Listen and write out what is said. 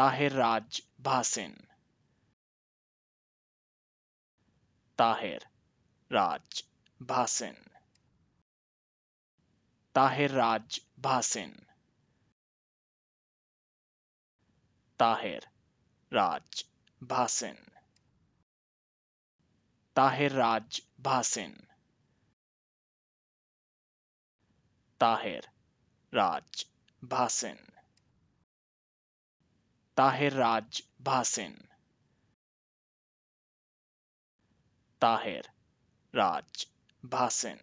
Tahir राज Bhasin Tahir राज Bhasin Tahir राज Bhasin Tahir राज Bhasin Tahir राज Bhasin Tahir राज Bhasin Tahir राज Bhasin Tahir राज Bhasin